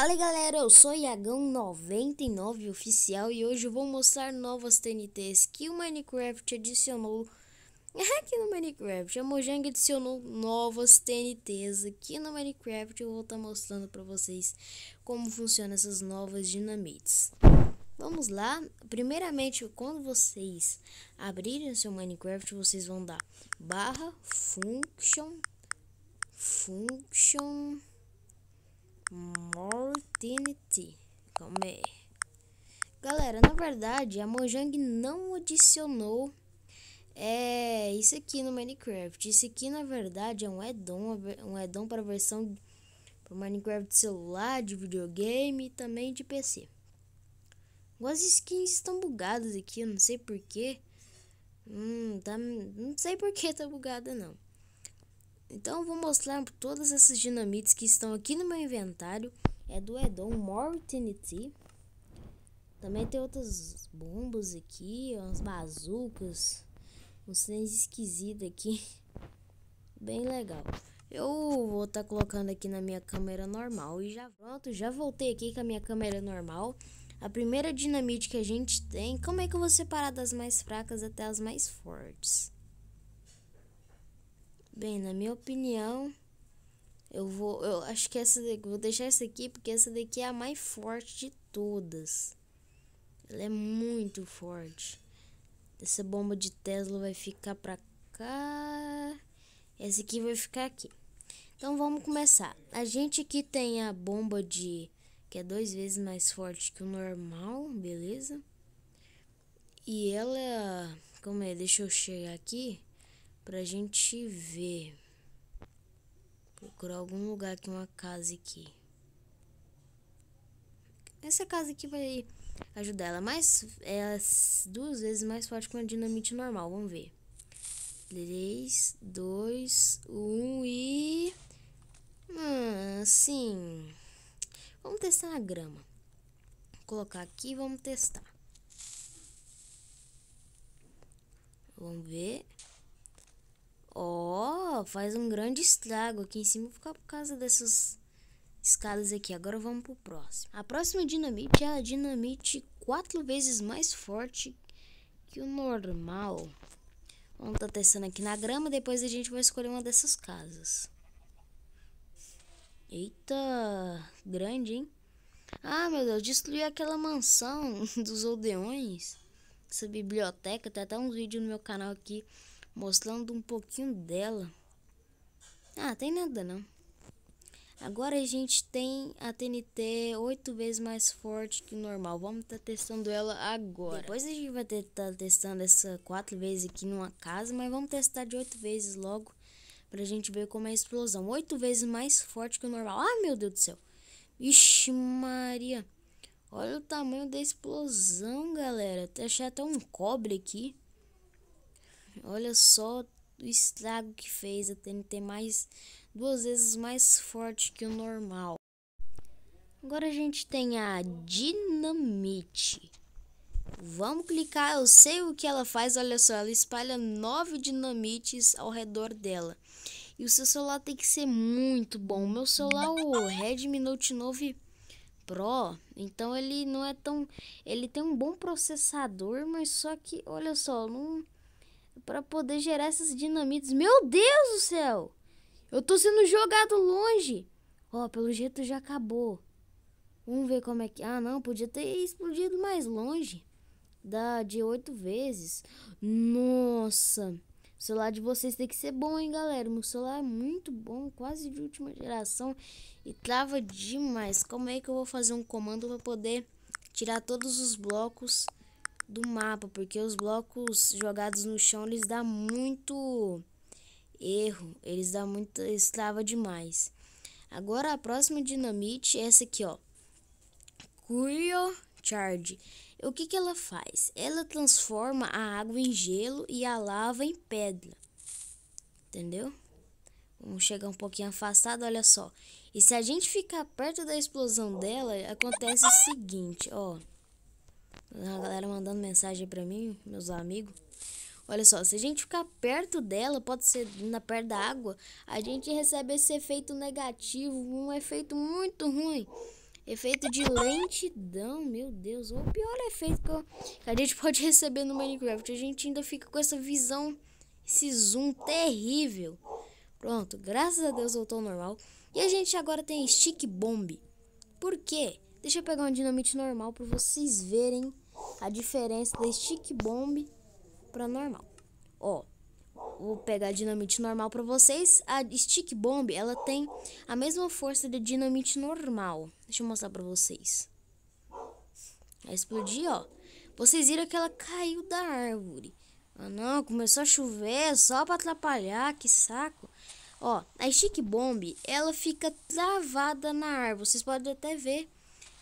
Fala galera, eu sou Iagão99 Oficial e hoje eu vou mostrar novas TNTs que o Minecraft adicionou aqui é, no Minecraft. A Mojang adicionou novas TNTs aqui no Minecraft eu vou estar tá mostrando para vocês como funcionam essas novas dinamites. Vamos lá, primeiramente quando vocês abrirem seu Minecraft vocês vão dar barra function function Mortinity. Como é? Galera, na verdade, a Mojang não adicionou é, isso aqui no Minecraft. Isso aqui, na verdade, é um addon, um addon para versão para Minecraft celular, de videogame e também de PC. As skins estão bugadas aqui, eu não sei porquê. Hum, tá, não sei porquê tá bugada não. Então eu vou mostrar todas essas dinamites que estão aqui no meu inventário. É do Edom Mortinity. Também tem outras bombas aqui, umas bazucas, uns trens esquisitos aqui. Bem legal. Eu vou estar tá colocando aqui na minha câmera normal e já pronto, já voltei aqui com a minha câmera normal. A primeira dinamite que a gente tem, como é que eu vou separar das mais fracas até as mais fortes? Bem, na minha opinião, eu vou. Eu acho que essa daqui. Vou deixar essa aqui porque essa daqui é a mais forte de todas. Ela é muito forte. Essa bomba de Tesla vai ficar pra cá. Essa aqui vai ficar aqui. Então vamos começar. A gente aqui tem a bomba de. que é duas vezes mais forte que o normal, beleza? E ela. Como é? Deixa eu chegar aqui pra gente ver. Procurar algum lugar aqui, uma casa aqui. Essa casa aqui vai ajudar ela mais. é duas vezes mais forte que uma dinamite normal. Vamos ver. 3, 2, 1 e. Hum, Vamos testar na grama. Vou colocar aqui e vamos testar. Vamos ver. Ó, oh, faz um grande estrago aqui em cima. ficar por causa dessas escadas aqui. Agora vamos pro próximo. A próxima dinamite é a dinamite quatro vezes mais forte que o normal. Vamos tá testando aqui na grama. Depois a gente vai escolher uma dessas casas. Eita, grande, hein? Ah, meu Deus, destruiu aquela mansão dos Odeões. Essa biblioteca, tem até uns vídeos no meu canal aqui mostrando um pouquinho dela. Ah, tem nada não. Agora a gente tem a TNT oito vezes mais forte que o normal. Vamos estar tá testando ela agora. Depois a gente vai estar tá testando essa quatro vezes aqui numa casa, mas vamos testar de oito vezes logo pra gente ver como é a explosão. Oito vezes mais forte que o normal. Ah, meu Deus do céu. Ixi, Maria. Olha o tamanho da explosão, galera. Achei até um cobre aqui. Olha só o estrago que fez a TNT mais duas vezes mais forte que o normal. Agora a gente tem a dinamite. Vamos clicar, eu sei o que ela faz, olha só, ela espalha nove dinamites ao redor dela. E o seu celular tem que ser muito bom. O meu celular, o Redmi Note 9 Pro, então ele não é tão... Ele tem um bom processador, mas só que, olha só, não para poder gerar essas dinamites. Meu Deus do céu! Eu tô sendo jogado longe. Ó, oh, pelo jeito já acabou. Vamos ver como é que... Ah, não, podia ter explodido mais longe. da de oito vezes. Nossa! O celular de vocês tem que ser bom, hein, galera? Meu celular é muito bom, quase de última geração. E trava demais. Como é que eu vou fazer um comando para poder tirar todos os blocos do mapa, porque os blocos jogados no chão eles dá muito erro, eles dá muito, estava demais. Agora a próxima dinamite é essa aqui, ó. Curio Charge. O que que ela faz? Ela transforma a água em gelo e a lava em pedra. Entendeu? Vamos chegar um pouquinho afastado, olha só. E se a gente ficar perto da explosão dela, acontece o seguinte, ó. A galera mandando mensagem para mim, meus amigos. Olha só, se a gente ficar perto dela, pode ser na perto da água, a gente recebe esse efeito negativo, um efeito muito ruim. Efeito de lentidão, meu Deus, o pior efeito que, eu, que a gente pode receber no Minecraft. A gente ainda fica com essa visão, esse zoom terrível. Pronto, graças a Deus voltou ao normal. E a gente agora tem stick bomb. Por quê? Deixa eu pegar um dinamite normal para vocês verem a diferença da stick bomb pra normal. Ó, vou pegar dinamite normal para vocês. A stick bomb, ela tem a mesma força da dinamite normal. Deixa eu mostrar para vocês. Ela explodiu, ó. Vocês viram que ela caiu da árvore. Ah, não, começou a chover só para atrapalhar, que saco. Ó, a stick bomb, ela fica travada na árvore. Vocês podem até ver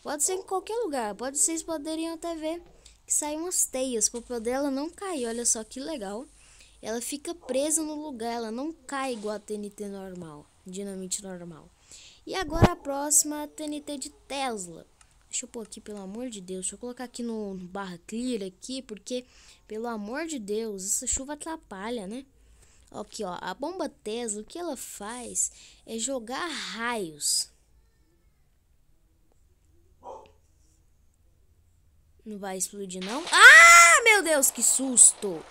Pode ser em qualquer lugar. Pode vocês poderiam até ver que saem umas teias para o pé dela não cair. Olha só que legal. Ela fica presa no lugar, ela não cai igual a TNT normal, dinamite normal. E agora a próxima TNT de Tesla. Deixa eu pôr aqui, pelo amor de Deus. Deixa eu colocar aqui no, no barra clear aqui, porque, pelo amor de Deus, essa chuva atrapalha, né? Aqui, ó, a bomba Tesla, o que ela faz é jogar raios Não vai explodir, não. Ah, meu Deus, que susto!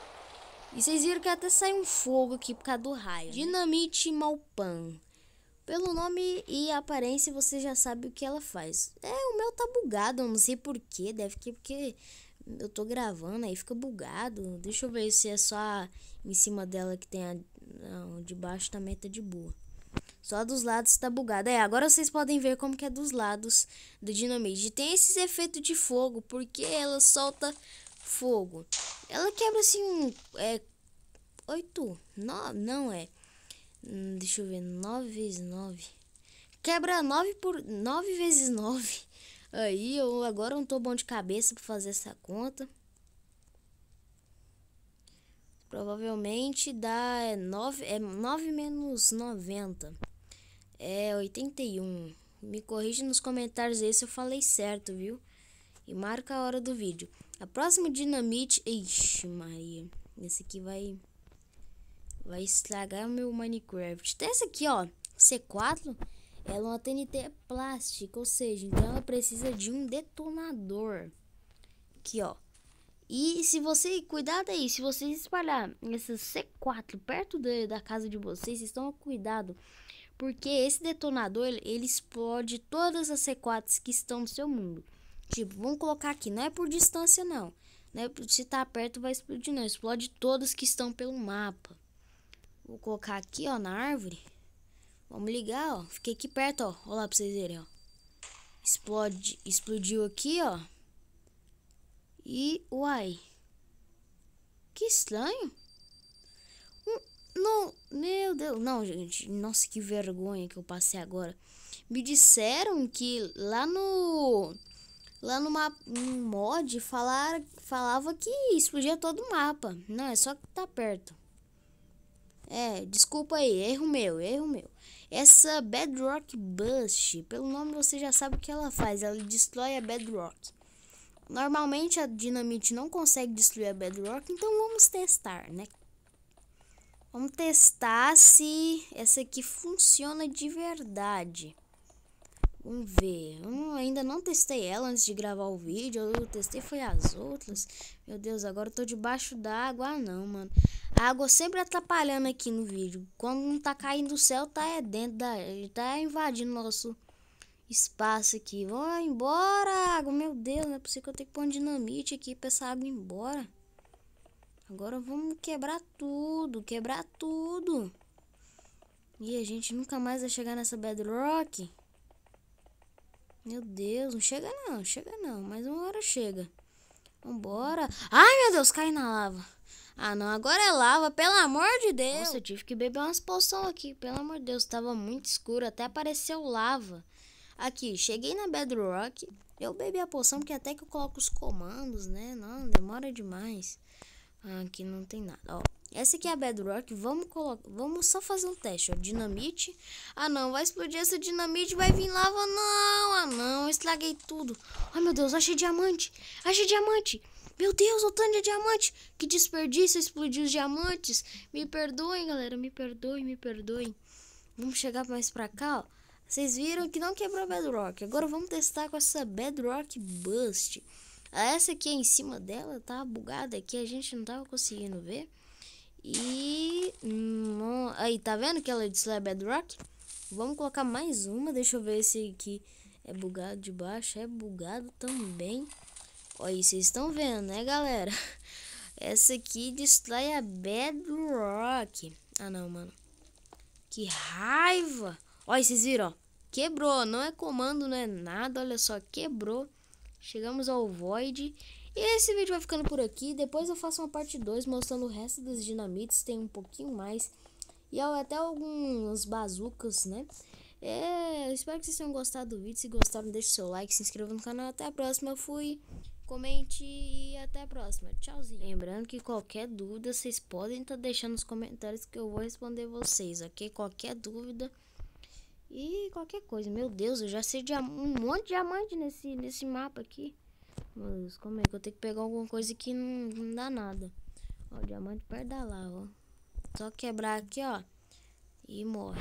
E vocês viram que até saiu um fogo aqui por causa do raio. Né? Dinamite Malpan. Pelo nome e aparência, você já sabe o que ela faz. É, o meu tá bugado, eu não sei porquê. Deve que porque eu tô gravando, aí fica bugado. Deixa eu ver se é só em cima dela que tem a... Não, debaixo também tá de boa. Só dos lados tá bugado. É, agora vocês podem ver como que é dos lados do dinamite Tem esses efeitos de fogo, porque ela solta fogo. Ela quebra assim um... É, 8? No, não é. Hum, deixa eu ver. 9 vezes 9. Quebra 9 por 9 vezes 9. Aí eu agora não tô bom de cabeça para fazer essa conta. Provavelmente dá é é 9 menos 90. É 81. Me corrige nos comentários aí se eu falei certo, viu? E marca a hora do vídeo. A próxima dinamite. Ixi, Maria. Esse aqui vai. Vai estragar o meu Minecraft. Tem essa aqui, ó. C4. Ela é uma TNT plástica. Ou seja, então ela precisa de um detonador. Aqui, ó. E se você. Cuidado aí. Se vocês espalhar essa C4 perto da, da casa de vocês, vocês tomam cuidado. Porque esse detonador, ele, explode todas as C4s que estão no seu mundo. Tipo, vamos colocar aqui, não é por distância não. né se tá perto vai explodir não, explode todas que estão pelo mapa. Vou colocar aqui, ó, na árvore. Vamos ligar, ó. Fiquei aqui perto, ó. Olha lá pra vocês verem, ó. Explode, explodiu aqui, ó. E, uai. Que estranho. Não, meu Deus, não, gente. Nossa, que vergonha que eu passei agora. Me disseram que lá no. Lá no um mod falar, falava que explodia todo o mapa. Não, é só que tá perto. É, desculpa aí, erro meu, erro meu. Essa Bedrock Bust, pelo nome você já sabe o que ela faz, ela destrói a Bedrock. Normalmente a dinamite não consegue destruir a Bedrock, então vamos testar, né? Vamos testar se essa aqui funciona de verdade. Vamos ver. Eu ainda não testei ela antes de gravar o vídeo. Eu testei foi as outras. Meu Deus, agora eu tô debaixo da água. Ah, não, mano. A água sempre atrapalhando aqui no vídeo. Quando não tá caindo do céu, tá é dentro da... Tá invadindo nosso espaço aqui. Vou embora, água. Meu Deus, não é possível que eu tenho que pôr um dinamite aqui pra essa água ir embora. Agora vamos quebrar tudo, quebrar tudo. E a gente nunca mais vai chegar nessa bedrock. Meu Deus, não chega não, chega não. Mais uma hora chega. Vambora. Ai, meu Deus, cai na lava. Ah, não, agora é lava, pelo amor de Deus. Nossa, eu tive que beber umas poções aqui, pelo amor de Deus. Tava muito escuro, até apareceu lava. Aqui, cheguei na Bedrock. Eu bebi a poção, porque até que eu coloco os comandos, né? Não, demora demais. Ah, aqui não tem nada, ó. Essa aqui é a Bedrock, vamos colocar, vamos só fazer um teste, ó, dinamite. Ah não, vai explodir essa dinamite, vai vir lava, não, ah não, estraguei tudo. Ai meu Deus, achei diamante, achei diamante. Meu Deus, o tanto de diamante, que desperdício, explodiu os diamantes. Me perdoem, galera, me perdoem, me perdoem. Vamos chegar mais pra cá, ó. Vocês viram que não quebrou a Bedrock, agora vamos testar com essa Bedrock Bust. Essa aqui em cima dela tá bugada aqui, a gente não tava conseguindo ver. E. não aí, tá vendo que ela é de Slab Bedrock? Vamos colocar mais uma. Deixa eu ver se aqui é bugado de baixo. É bugado também. Olha, vocês estão vendo, né, galera? Essa aqui destrói a Bedrock. Ah, não, mano. Que raiva! Olha, vocês viram, ó. Quebrou, não é comando, não é nada. Olha só, quebrou. Chegamos ao Void. E esse vídeo vai ficando por aqui. Depois eu faço uma parte 2 mostrando o resto das dinamites. Tem um pouquinho mais. E até alguns bazucas, né? É, espero que vocês tenham gostado do vídeo. Se gostaram, deixe seu like, se inscreva no canal. Até a próxima. fui. Comente e até a próxima. Tchauzinho. Lembrando que qualquer dúvida vocês podem estar tá deixando nos comentários que eu vou responder vocês, ok? Qualquer dúvida. E qualquer coisa. Meu Deus, eu já sei de um monte de diamante nesse, nesse mapa aqui. Meu Deus, como é que eu tenho que pegar alguma coisa que não, não dá nada? Ó, o diamante perto da lava, ó. Só quebrar aqui, ó. E morre.